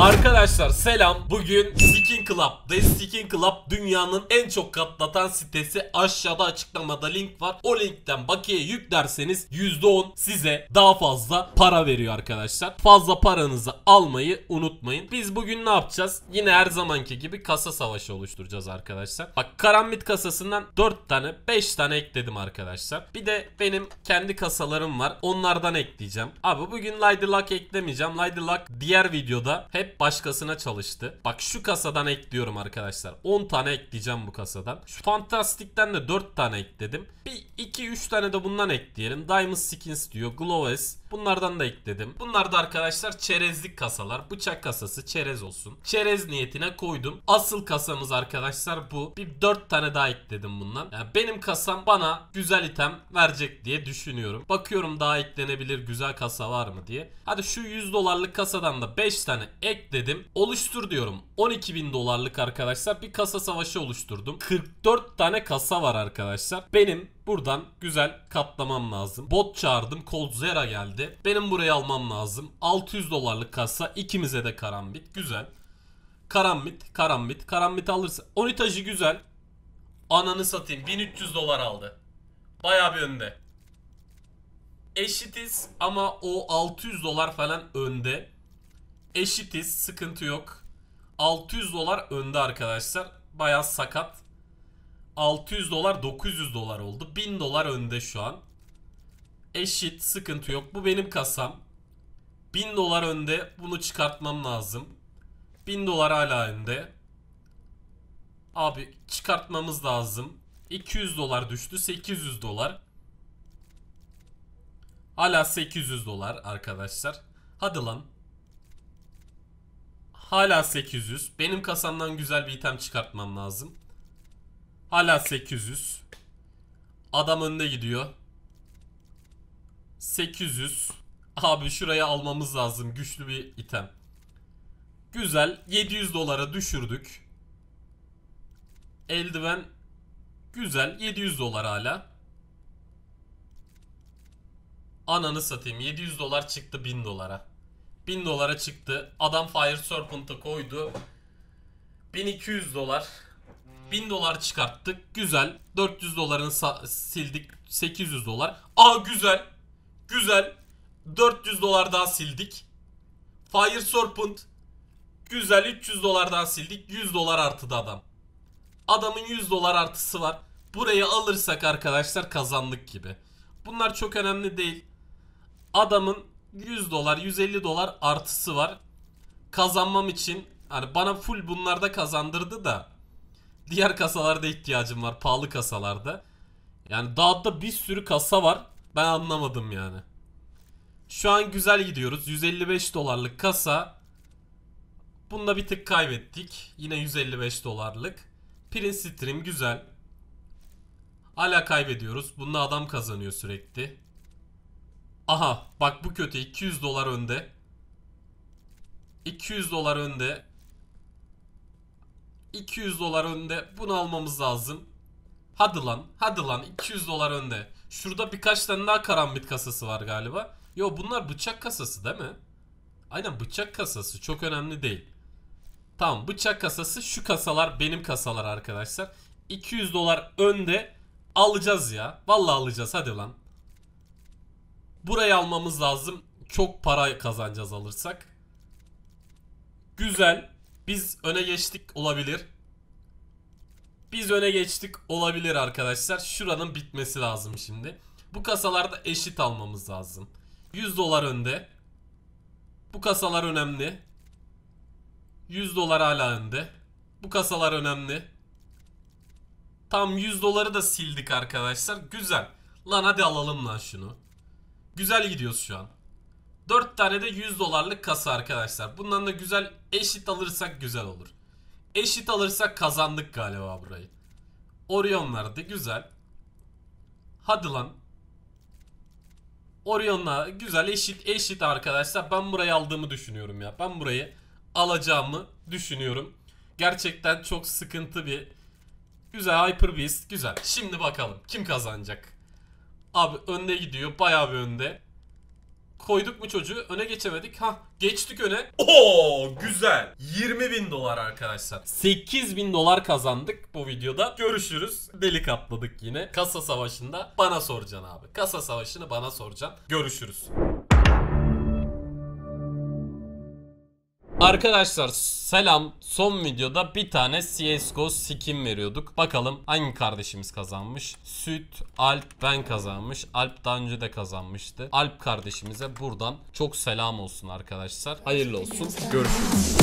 Arkadaşlar selam. Bugün Skin Club'dayız. Skin Club dünyanın en çok katlatan sitesi. Aşağıda açıklamada link var. O linkten bakiye yüklerseniz %10 size daha fazla para veriyor arkadaşlar. Fazla paranızı almayı unutmayın. Biz bugün ne yapacağız? Yine her zamanki gibi kasa savaşı oluşturacağız arkadaşlar. Bak karambit kasasından 4 tane 5 tane ekledim arkadaşlar. Bir de benim kendi kasalarım var. Onlardan ekleyeceğim. Abi bugün Lady Luck eklemeyeceğim. Lady Luck diğer videoda hep başkasına çalıştı. Bak şu kasadan ekliyorum arkadaşlar. 10 tane ekleyeceğim bu kasadan. Şu Fantastik'ten de 4 tane ekledim. Bir 2-3 tane de bundan ekleyelim. Diamond Skins diyor. Glowes. Bunlardan da ekledim. Bunlar da arkadaşlar çerezlik kasalar. Bıçak kasası çerez olsun. Çerez niyetine koydum. Asıl kasamız arkadaşlar bu. Bir 4 tane daha ekledim bundan. Yani benim kasam bana güzel item verecek diye düşünüyorum. Bakıyorum daha eklenebilir güzel kasa var mı diye. Hadi şu 100 dolarlık kasadan da 5 tane ek dedim Oluştur diyorum. 12 bin dolarlık arkadaşlar bir kasa savaşı oluşturdum. 44 tane kasa var arkadaşlar. Benim buradan güzel katlamam lazım. Bot çağırdım. Cold Zera geldi. Benim burayı almam lazım. 600 dolarlık kasa. ikimize de karambit. Güzel. Karambit, karambit, karambit alırsa. Onitajı güzel. Ananı satayım. 1300 dolar aldı. Baya bir önde. Eşitiz ama o 600 dolar falan önde. Eşitiz. Sıkıntı yok. 600 dolar önde arkadaşlar. Baya sakat. 600 dolar 900 dolar oldu. 1000 dolar önde şu an. Eşit. Sıkıntı yok. Bu benim kasam. 1000 dolar önde. Bunu çıkartmam lazım. 1000 dolar hala önde. Abi çıkartmamız lazım. 200 dolar düştü. 800 dolar. Hala 800 dolar arkadaşlar. Hadi lan. Hala 800. Benim kasamdan güzel bir item çıkartmam lazım. Hala 800. Adam önde gidiyor. 800. Abi şuraya almamız lazım. Güçlü bir item. Güzel. 700 dolara düşürdük. Eldiven. Güzel. 700 dolar hala. Ananı satayım. 700 dolar çıktı 1000 dolara. 1000 dolara çıktı. Adam Fire Serpent'ı koydu. 1200 dolar. 1000 dolar çıkarttık. Güzel. 400 dolarını sildik. 800 dolar. Aa güzel. Güzel. 400 dolar daha sildik. Fire Serpent. Güzel 300 dolar daha sildik. 100 dolar artıdı adam. Adamın 100 dolar artısı var. Burayı alırsak arkadaşlar kazandık gibi. Bunlar çok önemli değil. Adamın 100 dolar 150 dolar artısı var. Kazanmam için hani bana full bunlarda kazandırdı da diğer kasalarda ihtiyacım var pahalı kasalarda. Yani dağda bir sürü kasa var. Ben anlamadım yani. Şu an güzel gidiyoruz. 155 dolarlık kasa. Bunda bir tık kaybettik. Yine 155 dolarlık. Prince Stream güzel. Hala kaybediyoruz. Bunda adam kazanıyor sürekli. Aha bak bu kötü 200 dolar önde. 200 dolar önde. 200 dolar önde. Bunu almamız lazım. Hadi lan. Hadi lan. 200 dolar önde. Şurada birkaç tane daha karambit kasası var galiba. Yo bunlar bıçak kasası değil mi? Aynen bıçak kasası. Çok önemli değil. Tamam bıçak kasası şu kasalar benim kasalar arkadaşlar. 200 dolar önde alacağız ya. Vallahi alacağız hadi lan. Burayı almamız lazım. Çok para kazanacağız alırsak. Güzel. Biz öne geçtik olabilir. Biz öne geçtik olabilir arkadaşlar. Şuranın bitmesi lazım şimdi. Bu kasalarda eşit almamız lazım. 100 dolar önde. Bu kasalar önemli. 100 dolar hala önde. Bu kasalar önemli. Tam 100 doları da sildik arkadaşlar. Güzel. Lan hadi alalım lan şunu. Güzel gidiyoruz şu an. 4 tane de 100 dolarlık kasa arkadaşlar. Bundan da güzel eşit alırsak güzel olur. Eşit alırsak kazandık galiba burayı. Orion'lar da güzel. Hadi lan. Orion'la güzel eşit eşit arkadaşlar. Ben burayı aldığımı düşünüyorum ya. Ben burayı alacağımı düşünüyorum. Gerçekten çok sıkıntı bir güzel Hyper Beast güzel. Şimdi bakalım kim kazanacak? Abi önde gidiyor. Bayağı bir önde. Koyduk mu çocuğu? Öne geçemedik. Ha geçtik öne. Oo güzel. 20 bin dolar arkadaşlar. 8 bin dolar kazandık bu videoda. Görüşürüz. Delik atladık yine. Kasa savaşında bana soracaksın abi. Kasa savaşını bana soracaksın. Görüşürüz. Arkadaşlar selam. Son videoda bir tane CSGO skin veriyorduk. Bakalım hangi kardeşimiz kazanmış? Süt, Alp ben kazanmış. Alp daha önce de kazanmıştı. Alp kardeşimize buradan çok selam olsun arkadaşlar. Hayırlı olsun. Görüşürüz.